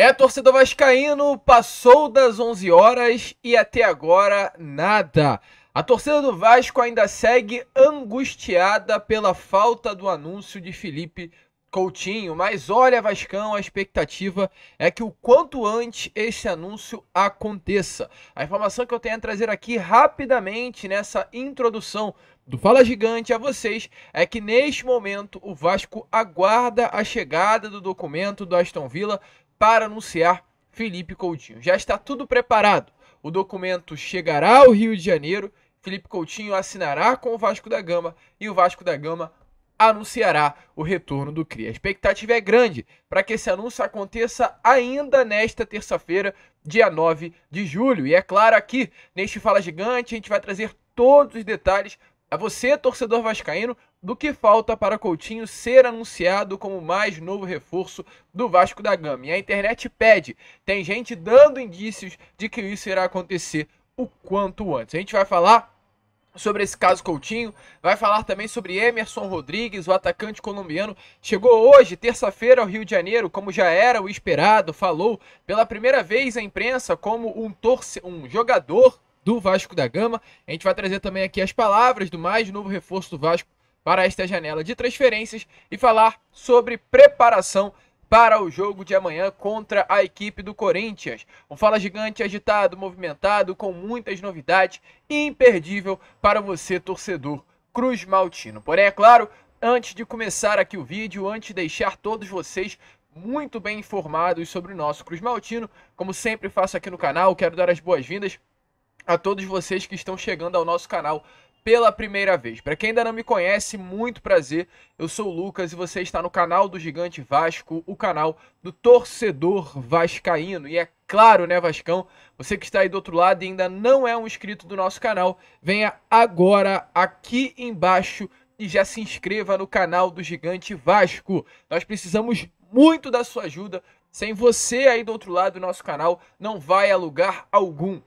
É, torcedor vascaíno, passou das 11 horas e até agora nada. A torcida do Vasco ainda segue angustiada pela falta do anúncio de Felipe Coutinho, mas olha, Vascão, a expectativa é que o quanto antes esse anúncio aconteça. A informação que eu tenho a trazer aqui rapidamente nessa introdução do Fala Gigante a vocês é que neste momento o Vasco aguarda a chegada do documento do Aston Villa para anunciar Felipe Coutinho. Já está tudo preparado. O documento chegará ao Rio de Janeiro, Felipe Coutinho assinará com o Vasco da Gama e o Vasco da Gama anunciará o retorno do CRI. A expectativa é grande para que esse anúncio aconteça ainda nesta terça-feira, dia 9 de julho. E é claro, aqui neste Fala Gigante, a gente vai trazer todos os detalhes a você, torcedor vascaíno, do que falta para Coutinho ser anunciado como mais novo reforço do Vasco da Gama. E a internet pede, tem gente dando indícios de que isso irá acontecer o quanto antes. A gente vai falar sobre esse caso Coutinho, vai falar também sobre Emerson Rodrigues, o atacante colombiano. Chegou hoje, terça-feira, ao Rio de Janeiro, como já era o esperado, falou pela primeira vez à imprensa como um, torce... um jogador do Vasco da Gama. A gente vai trazer também aqui as palavras do mais novo reforço do Vasco para esta janela de transferências e falar sobre preparação para o jogo de amanhã contra a equipe do Corinthians. Um Fala Gigante agitado, movimentado, com muitas novidades imperdível para você, torcedor Cruz Maltino. Porém, é claro, antes de começar aqui o vídeo, antes de deixar todos vocês muito bem informados sobre o nosso Cruz Maltino, como sempre faço aqui no canal, quero dar as boas-vindas a todos vocês que estão chegando ao nosso canal pela primeira vez. Para quem ainda não me conhece, muito prazer. Eu sou o Lucas e você está no canal do Gigante Vasco, o canal do torcedor vascaíno. E é claro, né, Vascão? Você que está aí do outro lado e ainda não é um inscrito do nosso canal, venha agora aqui embaixo e já se inscreva no canal do Gigante Vasco. Nós precisamos muito da sua ajuda. Sem você aí do outro lado, nosso canal não vai a lugar algum.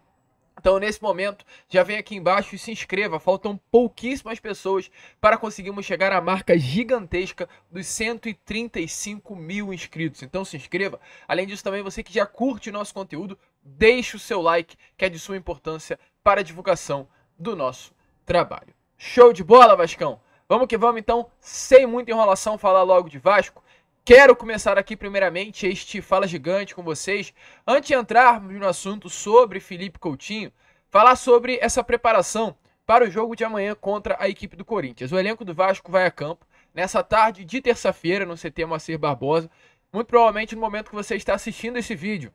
Então, nesse momento, já vem aqui embaixo e se inscreva. Faltam pouquíssimas pessoas para conseguirmos chegar à marca gigantesca dos 135 mil inscritos. Então, se inscreva. Além disso, também você que já curte o nosso conteúdo, deixe o seu like, que é de sua importância para a divulgação do nosso trabalho. Show de bola, Vascão! Vamos que vamos, então, sem muita enrolação, falar logo de Vasco. Quero começar aqui, primeiramente, este Fala Gigante com vocês. Antes de entrarmos no assunto sobre Felipe Coutinho, falar sobre essa preparação para o jogo de amanhã contra a equipe do Corinthians. O elenco do Vasco vai a campo nessa tarde de terça-feira no CT Moacir Barbosa. Muito provavelmente no momento que você está assistindo esse vídeo.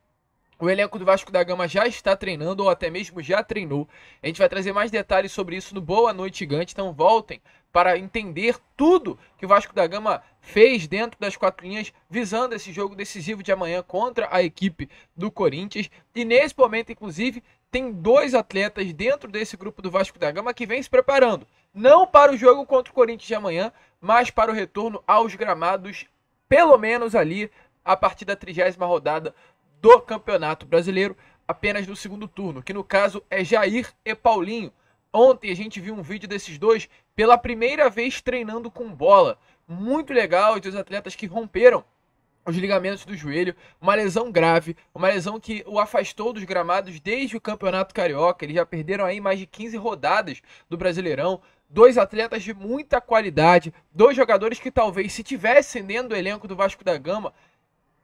O elenco do Vasco da Gama já está treinando ou até mesmo já treinou. A gente vai trazer mais detalhes sobre isso no Boa Noite Gigante, então voltem para entender tudo que o Vasco da Gama fez dentro das quatro linhas, visando esse jogo decisivo de amanhã contra a equipe do Corinthians. E nesse momento, inclusive, tem dois atletas dentro desse grupo do Vasco da Gama que vem se preparando, não para o jogo contra o Corinthians de amanhã, mas para o retorno aos gramados, pelo menos ali, a partir da trigésima rodada do Campeonato Brasileiro, apenas no segundo turno, que no caso é Jair e Paulinho. Ontem a gente viu um vídeo desses dois pela primeira vez treinando com bola. Muito legal, os dois atletas que romperam os ligamentos do joelho, uma lesão grave, uma lesão que o afastou dos gramados desde o Campeonato Carioca. Eles já perderam aí mais de 15 rodadas do Brasileirão. Dois atletas de muita qualidade, dois jogadores que talvez se tivessem dentro do elenco do Vasco da Gama,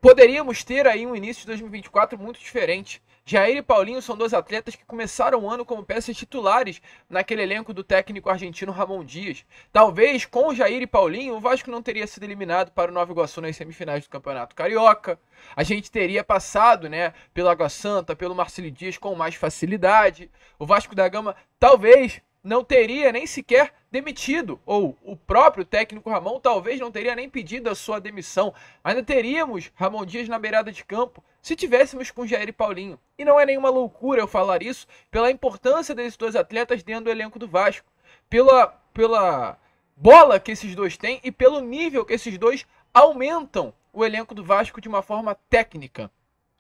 Poderíamos ter aí um início de 2024 muito diferente. Jair e Paulinho são dois atletas que começaram o ano como peças titulares naquele elenco do técnico argentino Ramon Dias. Talvez com Jair e Paulinho o Vasco não teria sido eliminado para o Nova Iguaçu nas semifinais do Campeonato Carioca. A gente teria passado, né, pela Água Santa, pelo Marcelo Dias com mais facilidade. O Vasco da Gama talvez não teria nem sequer demitido, ou o próprio técnico Ramon talvez não teria nem pedido a sua demissão. Ainda teríamos Ramon Dias na beirada de campo se tivéssemos com Jair e Paulinho. E não é nenhuma loucura eu falar isso pela importância desses dois atletas dentro do elenco do Vasco, pela, pela bola que esses dois têm e pelo nível que esses dois aumentam o elenco do Vasco de uma forma técnica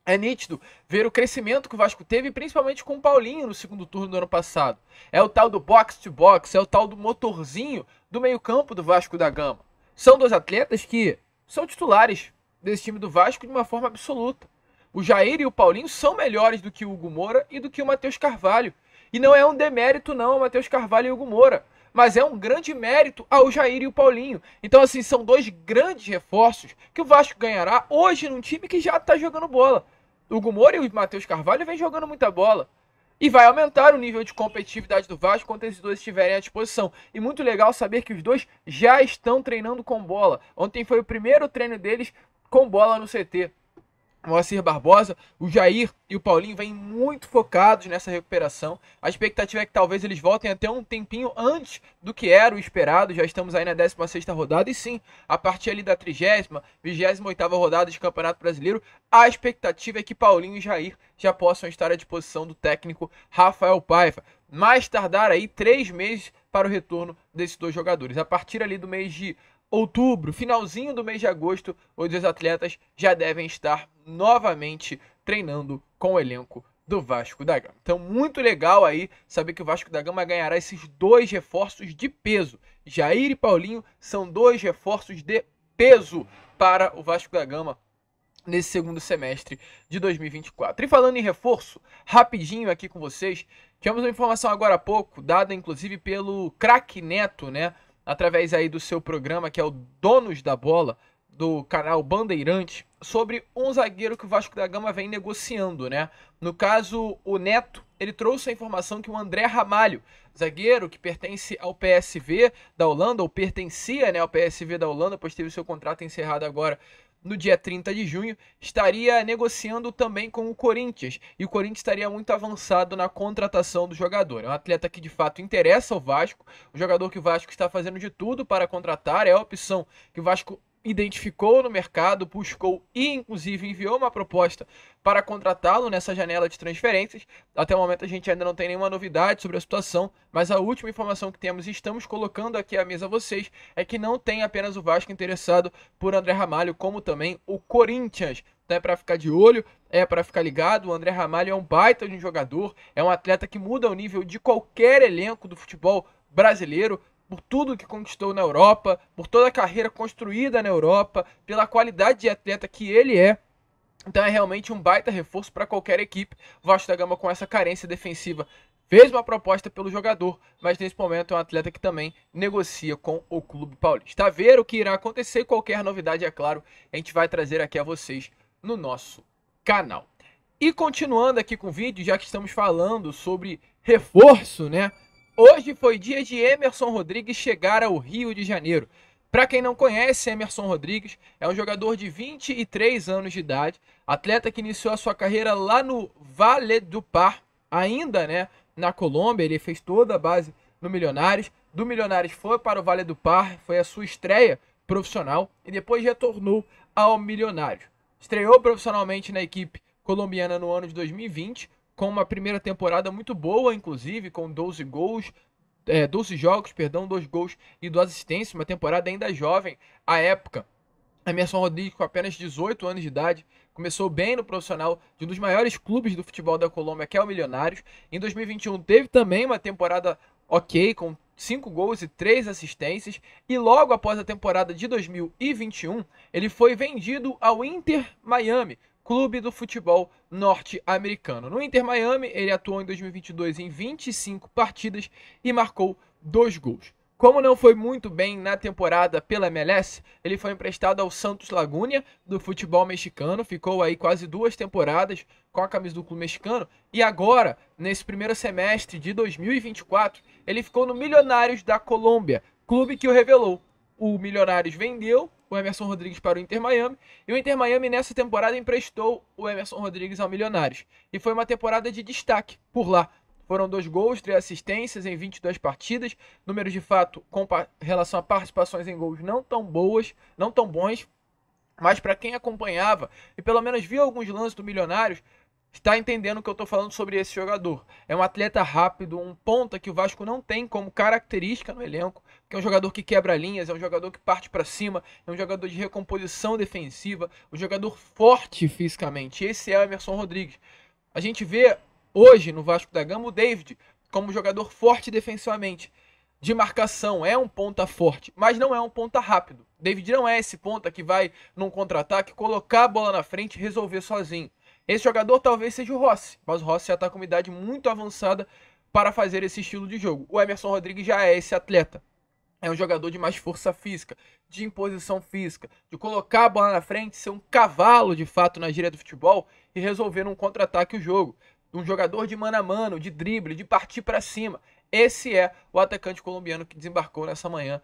é nítido ver o crescimento que o Vasco teve, principalmente com o Paulinho no segundo turno do ano passado. É o tal do box-to-box, -box, é o tal do motorzinho do meio-campo do Vasco da Gama. São dois atletas que são titulares desse time do Vasco de uma forma absoluta. O Jair e o Paulinho são melhores do que o Hugo Moura e do que o Matheus Carvalho. E não é um demérito, não, o Matheus Carvalho e o Hugo Moura mas é um grande mérito ao Jair e o Paulinho. Então, assim, são dois grandes reforços que o Vasco ganhará hoje num time que já está jogando bola. O Gumor e o Matheus Carvalho vem jogando muita bola. E vai aumentar o nível de competitividade do Vasco quando esses dois estiverem à disposição. E muito legal saber que os dois já estão treinando com bola. Ontem foi o primeiro treino deles com bola no CT. Moacir Barbosa, o Jair e o Paulinho vêm muito focados nessa recuperação. A expectativa é que talvez eles voltem até um tempinho antes do que era o esperado. Já estamos aí na 16 rodada e sim, a partir ali da 30 28 rodada de Campeonato Brasileiro, a expectativa é que Paulinho e Jair já possam estar à disposição do técnico Rafael Paiva. Mais tardar aí três meses para o retorno desses dois jogadores. A partir ali do mês de outubro, finalzinho do mês de agosto, os dois atletas já devem estar novamente treinando com o elenco do Vasco da Gama. Então, muito legal aí saber que o Vasco da Gama ganhará esses dois reforços de peso. Jair e Paulinho são dois reforços de peso para o Vasco da Gama nesse segundo semestre de 2024. E falando em reforço, rapidinho aqui com vocês, tivemos uma informação agora há pouco, dada inclusive pelo craque Neto, né? através aí do seu programa, que é o Donos da Bola, do canal Bandeirante, sobre um zagueiro que o Vasco da Gama vem negociando, né? No caso, o Neto, ele trouxe a informação que o André Ramalho, zagueiro que pertence ao PSV da Holanda, ou pertencia né, ao PSV da Holanda, pois teve seu contrato encerrado agora no dia 30 de junho, estaria negociando também com o Corinthians. E o Corinthians estaria muito avançado na contratação do jogador. É um atleta que de fato interessa ao Vasco, o jogador que o Vasco está fazendo de tudo para contratar, é a opção que o Vasco identificou no mercado, buscou e inclusive enviou uma proposta para contratá-lo nessa janela de transferências. Até o momento a gente ainda não tem nenhuma novidade sobre a situação, mas a última informação que temos e estamos colocando aqui à mesa a vocês é que não tem apenas o Vasco interessado por André Ramalho, como também o Corinthians. Então é para ficar de olho, é para ficar ligado. O André Ramalho é um baita de um jogador, é um atleta que muda o nível de qualquer elenco do futebol brasileiro por tudo que conquistou na Europa, por toda a carreira construída na Europa, pela qualidade de atleta que ele é. Então é realmente um baita reforço para qualquer equipe. Vasco da Gama com essa carência defensiva fez uma proposta pelo jogador, mas nesse momento é um atleta que também negocia com o clube paulista. A ver o que irá acontecer, qualquer novidade, é claro, a gente vai trazer aqui a vocês no nosso canal. E continuando aqui com o vídeo, já que estamos falando sobre reforço, né? Hoje foi dia de Emerson Rodrigues chegar ao Rio de Janeiro. Para quem não conhece, Emerson Rodrigues é um jogador de 23 anos de idade, atleta que iniciou a sua carreira lá no Vale do Par, ainda né, na Colômbia. Ele fez toda a base no Milionários. Do Milionários foi para o Vale do Par, foi a sua estreia profissional e depois retornou ao Milionários. Estreou profissionalmente na equipe colombiana no ano de 2020, com uma primeira temporada muito boa, inclusive, com 12 gols, é, 12 jogos, perdão, 2 gols e 2 assistências, uma temporada ainda jovem à época. Emerson Rodrigues, com apenas 18 anos de idade, começou bem no profissional de um dos maiores clubes do futebol da Colômbia, que é o Milionários. Em 2021 teve também uma temporada ok, com 5 gols e 3 assistências, e logo após a temporada de 2021, ele foi vendido ao Inter Miami clube do futebol norte-americano. No Inter Miami, ele atuou em 2022 em 25 partidas e marcou dois gols. Como não foi muito bem na temporada pela MLS, ele foi emprestado ao Santos Laguna do futebol mexicano, ficou aí quase duas temporadas com a camisa do clube mexicano e agora, nesse primeiro semestre de 2024, ele ficou no Milionários da Colômbia, clube que o revelou o Milionários vendeu o Emerson Rodrigues para o Inter Miami e o Inter Miami nessa temporada emprestou o Emerson Rodrigues ao Milionários. E foi uma temporada de destaque por lá. Foram dois gols, três assistências em 22 partidas, números de fato com relação a participações em gols não tão boas, não tão bons, mas para quem acompanhava e pelo menos viu alguns lances do Milionários, está entendendo o que eu estou falando sobre esse jogador. É um atleta rápido, um ponta que o Vasco não tem como característica no elenco que é um jogador que quebra linhas, é um jogador que parte para cima, é um jogador de recomposição defensiva, um jogador forte fisicamente. Esse é o Emerson Rodrigues. A gente vê hoje no Vasco da Gama o David como um jogador forte defensivamente, de marcação, é um ponta forte, mas não é um ponta rápido. David não é esse ponta que vai num contra-ataque, colocar a bola na frente e resolver sozinho. Esse jogador talvez seja o Rossi, mas o Rossi já está com uma idade muito avançada para fazer esse estilo de jogo. O Emerson Rodrigues já é esse atleta é um jogador de mais força física, de imposição física, de colocar a bola na frente, ser um cavalo de fato na gíria do futebol e resolver um contra-ataque o jogo. Um jogador de mano a mano, de drible, de partir para cima. Esse é o atacante colombiano que desembarcou nessa manhã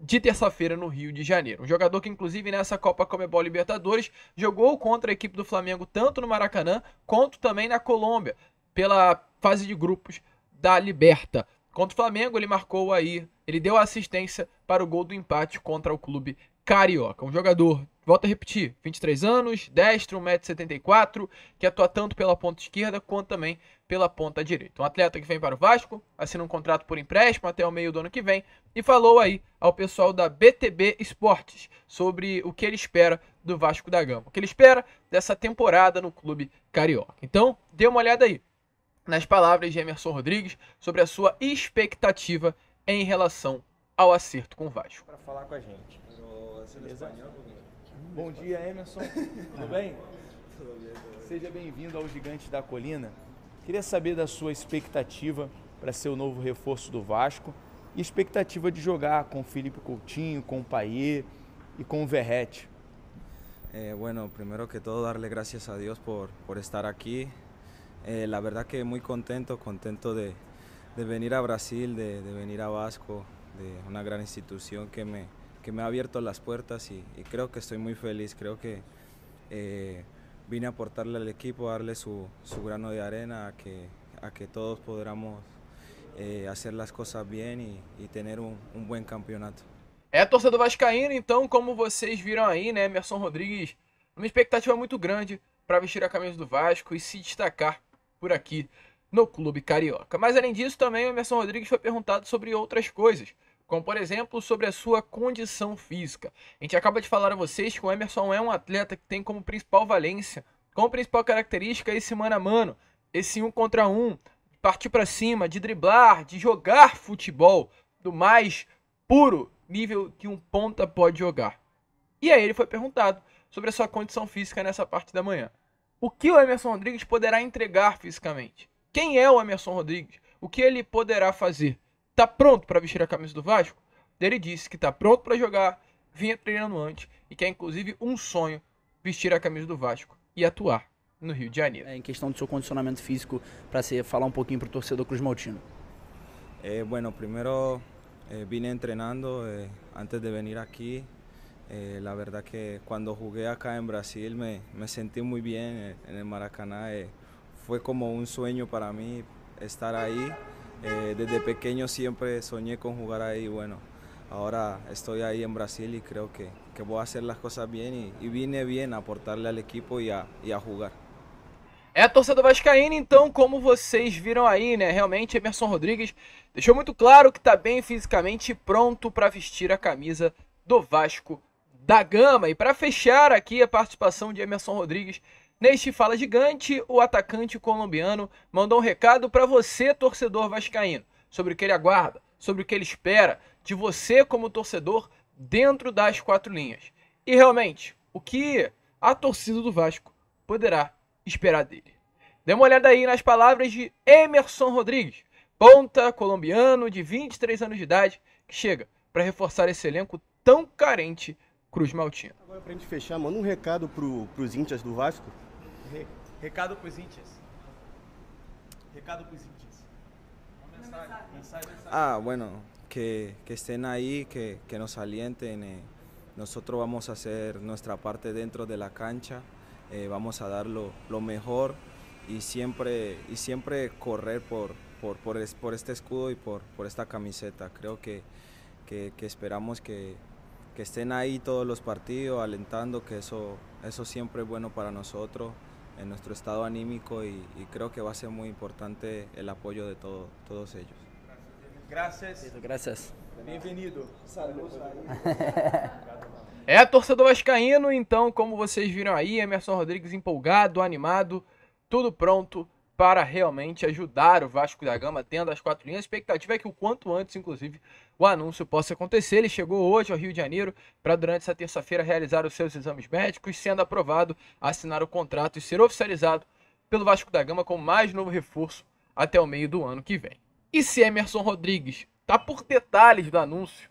de terça-feira no Rio de Janeiro. Um jogador que, inclusive, nessa Copa Comebol Libertadores, jogou contra a equipe do Flamengo tanto no Maracanã quanto também na Colômbia, pela fase de grupos da Liberta. Contra o Flamengo, ele marcou aí, ele deu assistência para o gol do empate contra o clube carioca. Um jogador, volta a repetir, 23 anos, destro, 1,74m, que atua tanto pela ponta esquerda quanto também pela ponta direita. Um atleta que vem para o Vasco, assina um contrato por empréstimo até o meio do ano que vem e falou aí ao pessoal da BTB Esportes sobre o que ele espera do Vasco da Gama, o que ele espera dessa temporada no clube carioca. Então, dê uma olhada aí nas palavras de Emerson Rodrigues sobre a sua expectativa em relação ao acerto com o Vasco. Para falar com a gente. É Bom dia, Emerson. Tudo bem? Seja bem-vindo ao Gigante da Colina. Queria saber da sua expectativa para ser o novo reforço do Vasco e expectativa de jogar com Felipe Coutinho, com o Paier e com o Eh, bueno, primero que todo darle gracias a Dios por, por estar aquí, Eh, la verdad que muy contento, contento de, venir a Brasil, de, venir a Vasco, de una gran institución que me, que me ha abierto las puertas y, creo que estoy muy feliz, creo que eh, vine a aportarle al equipo, darle su, su, grano de arena, a que, a que todos podamos eh, hacer las cosas bien y, tener un buen campeonato. É, torcedor vascaíno, então, como vocês viram ahí né, Emerson Rodrigues, uma expectativa muy grande para vestir a camisa do Vasco y e se destacar por aqui no Clube Carioca. Mas além disso, também o Emerson Rodrigues foi perguntado sobre outras coisas, como por exemplo sobre a sua condição física. A gente acaba de falar a vocês que o Emerson é um atleta que tem como principal valência, como principal característica é esse mano a mano, esse um contra um, partir para cima, de driblar, de jogar futebol do mais puro nível que um ponta pode jogar. E aí ele foi perguntado sobre a sua condição física nessa parte da manhã. O que o Emerson Rodrigues poderá entregar fisicamente? Quem é o Emerson Rodrigues? O que ele poderá fazer? Tá pronto para vestir a camisa do Vasco? Ele disse que tá pronto para jogar, vinha treinando antes e que é inclusive um sonho vestir a camisa do Vasco e atuar no Rio de Janeiro. É, em questão do seu condicionamento físico, para você falar um pouquinho para o torcedor Cruz Maltino. É, bueno, primeiro eh, vim treinando eh, antes de vir aqui. Eh, la verdad que cuando jugué acá en Brasil me, me sentí muy bien eh, en el Maracaná. Eh, fue como un sueño para mí estar ahí. desde pequeño siempre soñé con jugar ahí. Bueno, ahora estoy ahí en Brasil y creo que, que voy a hacer las cosas bien y, vine bien a aportarle al equipo y a, y a jugar. É torcedor vascaíno, entonces, então, como vocês viram aí, né? Realmente, Emerson Rodríguez deixou muito claro que está bem fisicamente pronto para vestir a camisa do Vasco da Gama. E para fechar aqui a participação de Emerson Rodrigues neste Fala Gigante, o atacante colombiano mandou um recado para você, torcedor vascaíno, sobre o que ele aguarda, sobre o que ele espera de você como torcedor dentro das quatro linhas. E realmente, o que a torcida do Vasco poderá esperar dele. Dê uma olhada aí nas palavras de Emerson Rodrigues, ponta colombiano de 23 anos de idade, que chega para reforçar esse elenco tão carente Cruz Maltinho. Agora, para a gente fechar, manda um recado para los hinchas del Vasco. recado para los Recado Ah, bueno, que, estén ahí, que, nos alienten. Eh. Nosotros vamos a hacer nuestra parte dentro de la cancha, eh, vamos a dar lo, mejor y siempre, y siempre correr por, por, este escudo y por, esta camiseta. Creo que, que esperamos que, que estén ahí todos los partidos alentando, que eso, eso siempre es bueno para nosotros, en nuestro estado anímico y, creo que va a ser muy importante el apoyo de todos ellos. Gracias. Gracias. bienvenido Saludos. É, torcedor vascaíno, entonces, como vocês viram ahí, Emerson Rodríguez empolgado, animado, todo pronto para realmente ajudar o Vasco da Gama dentro das quatro linhas. A expectativa é que o quanto antes, inclusive, o anúncio possa acontecer. Ele chegou hoje ao Rio de Janeiro para, durante essa terça-feira, realizar os seus exames médicos, sendo aprovado, assinar o contrato e ser oficializado pelo Vasco da Gama com mais novo reforço até o meio do ano que vem. E se Emerson Rodrigues tá por detalhes do anúncio,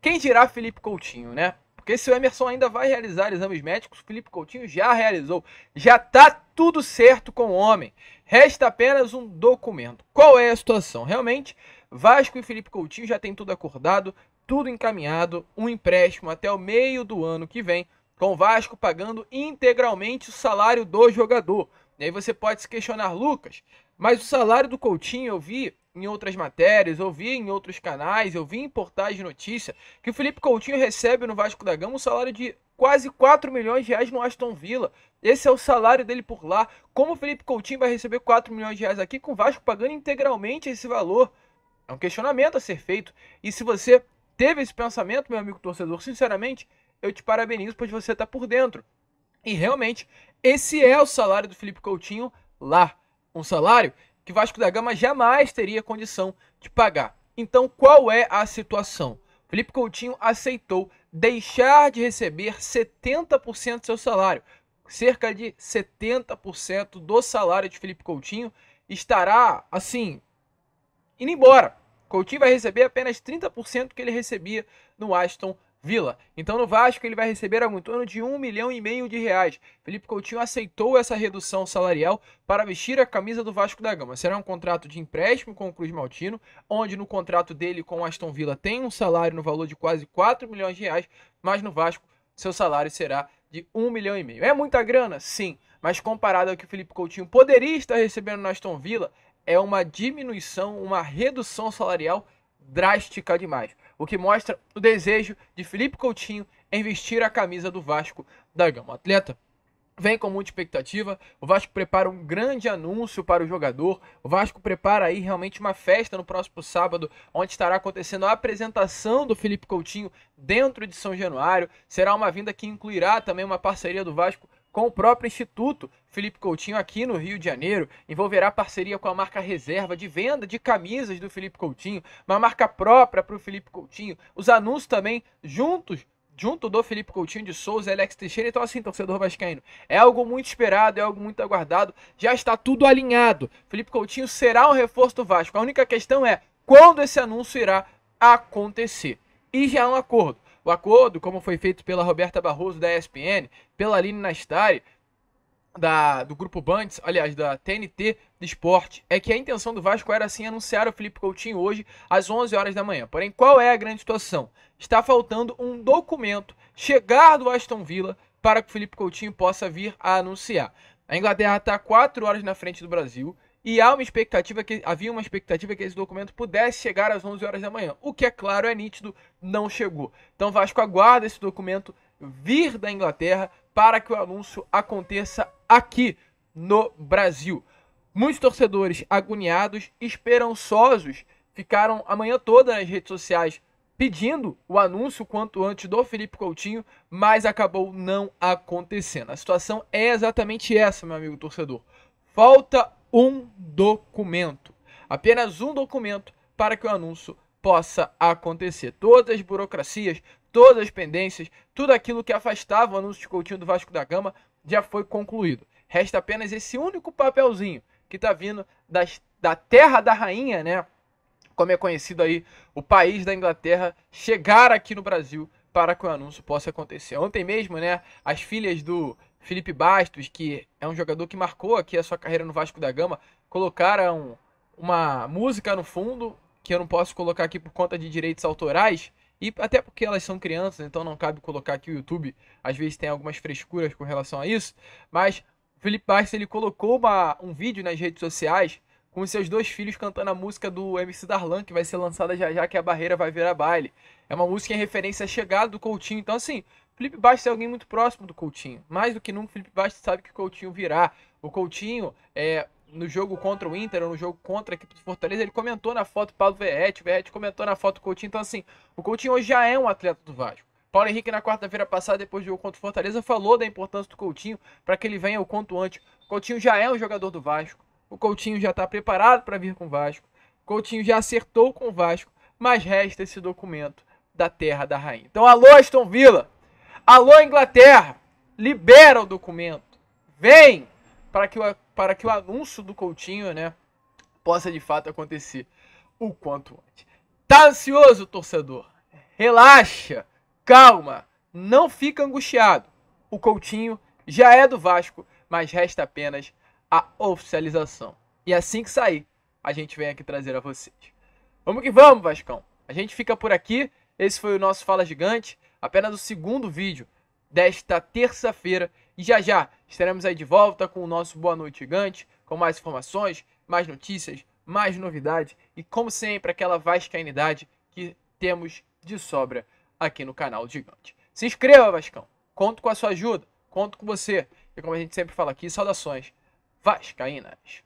quem dirá Felipe Coutinho, né? Porque se o Emerson ainda vai realizar exames médicos, Felipe Coutinho já realizou, já tá tudo certo com o homem. Resta apenas um documento. Qual é a situação? Realmente, Vasco e Felipe Coutinho já têm tudo acordado, tudo encaminhado, um empréstimo até o meio do ano que vem, com o Vasco pagando integralmente o salário do jogador. E aí você pode se questionar, Lucas, mas o salário do Coutinho eu vi em outras matérias, eu vi em outros canais, eu vi em portais de notícia que o Felipe Coutinho recebe no Vasco da Gama um salário de quase 4 milhões de reais no Aston Villa. Esse é o salário dele por lá. Como o Felipe Coutinho vai receber 4 milhões de reais aqui, com o Vasco pagando integralmente esse valor? É um questionamento a ser feito. E se você teve esse pensamento, meu amigo torcedor, sinceramente, eu te parabenizo, pois você está por dentro. E realmente, esse é o salário do Felipe Coutinho lá. Um salário que o Vasco da Gama jamais teria condição de pagar. Então, qual é a situação? Felipe Coutinho aceitou deixar de receber 70% do seu salário, cerca de 70% do salário de Felipe Coutinho estará, assim, indo embora. Coutinho vai receber apenas 30% que ele recebia no Aston Villa. Então no Vasco ele vai receber algo em torno de um milhão e meio de reais. Felipe Coutinho aceitou essa redução salarial para vestir a camisa do Vasco da Gama. Será um contrato de empréstimo com o Cruz Maltino, onde no contrato dele com o Aston Villa tem um salário no valor de quase 4 milhões de reais, mas no Vasco seu salário será de 1 milhão e meio. É muita grana? Sim, mas comparado ao que o Felipe Coutinho poderia estar recebendo no Aston Villa, é uma diminuição, uma redução salarial drástica demais. O que mostra o desejo de Felipe Coutinho investir a camisa do Vasco da Gama. O atleta vem com muita expectativa. O Vasco prepara um grande anúncio para o jogador. O Vasco prepara aí realmente uma festa no próximo sábado, onde estará acontecendo a apresentação do Felipe Coutinho dentro de São Januário. Será uma vinda que incluirá também uma parceria do Vasco com o próprio Instituto Felipe Coutinho aqui no Rio de Janeiro. Envolverá parceria com a marca reserva de venda de camisas do Felipe Coutinho, uma marca própria para o Felipe Coutinho. Os anúncios também juntos junto do Felipe Coutinho de Souza e Alex Teixeira. Então, assim, torcedor vascaíno, é algo muito esperado, é algo muito aguardado. Já está tudo alinhado. Felipe Coutinho será um reforço do Vasco. A única questão é quando esse anúncio irá acontecer. E já é um acordo. O acordo, como foi feito pela Roberta Barroso da ESPN, pela Aline Nastari, da, do grupo Bantes, aliás, da TNT de Esporte, é que a intenção do Vasco era assim anunciar o Felipe Coutinho hoje às 11 horas da manhã. Porém, qual é a grande situação? Está faltando um documento chegar do Aston Villa para que o Felipe Coutinho possa vir a anunciar. A Inglaterra está 4 horas na frente do Brasil e há uma expectativa que havia uma expectativa que esse documento pudesse chegar às 11 horas da manhã. O que é claro, é nítido, não chegou. Então Vasco aguarda esse documento vir da Inglaterra para que o anúncio aconteça aqui no Brasil. Muitos torcedores agoniados, esperançosos, ficaram a manhã toda nas redes sociais pedindo o anúncio quanto antes do Felipe Coutinho, mas acabou não acontecendo. A situação é exatamente essa, meu amigo torcedor. Falta um documento, apenas um documento para que o anúncio possa acontecer. Todas as burocracias, todas as pendências, tudo aquilo que afastava o anúncio de Coutinho do Vasco da Gama já foi concluído. Resta apenas esse único papelzinho que está vindo das, da terra da rainha, né? Como é conhecido aí o país da Inglaterra, chegar aqui no Brasil para que o anúncio possa acontecer. Ontem mesmo, né, as filhas do Felipe Bastos, que é um jogador que marcou aqui a sua carreira no Vasco da Gama, colocaram uma música no fundo, que eu não posso colocar aqui por conta de direitos autorais, e até porque elas são crianças, então não cabe colocar que o YouTube às vezes tem algumas frescuras com relação a isso. Mas o Felipe Bastos ele colocou uma, um vídeo nas redes sociais com seus dois filhos cantando a música do MC Darlan, que vai ser lançada já já, que é a barreira vai virar baile. É uma música em referência à chegada do Coutinho. Então, assim, Felipe Bastos é alguém muito próximo do Coutinho. Mais do que nunca, Felipe Bastos sabe que o Coutinho virá. O Coutinho é, no jogo contra o Inter, ou no jogo contra a equipe do Fortaleza, ele comentou na foto do Paulo Verrete, o Verrete comentou na foto do Coutinho. Então, assim, o Coutinho hoje já é um atleta do Vasco. Paulo Henrique, na quarta-feira passada, depois do jogo contra o Fortaleza, falou da importância do Coutinho para que ele venha o quanto antes. O Coutinho já é um jogador do Vasco. O Coutinho já está preparado para vir com o Vasco. O Coutinho já acertou com o Vasco. Mas resta esse documento da terra da rainha. Então, alô, Aston Villa! Alô, Inglaterra! Libera o documento! Vem! para que, o, para que o anúncio do Coutinho né, possa de fato acontecer o quanto antes. Tá ansioso, torcedor? Relaxa, calma, não fica angustiado. O Coutinho já é do Vasco, mas resta apenas a oficialização. E assim que sair, a gente vem aqui trazer a vocês. Vamos que vamos, Vascão. A gente fica por aqui. Esse foi o nosso Fala Gigante, apenas o segundo vídeo desta terça-feira e já já estaremos aí de volta com o nosso Boa Noite Gigante, com mais informações, mais notícias, mais novidades e, como sempre, aquela vascainidade que temos de sobra aqui no canal Gigante. Se inscreva, Vascão. Conto com a sua ajuda, conto com você. E como a gente sempre fala aqui, saudações vascaínas.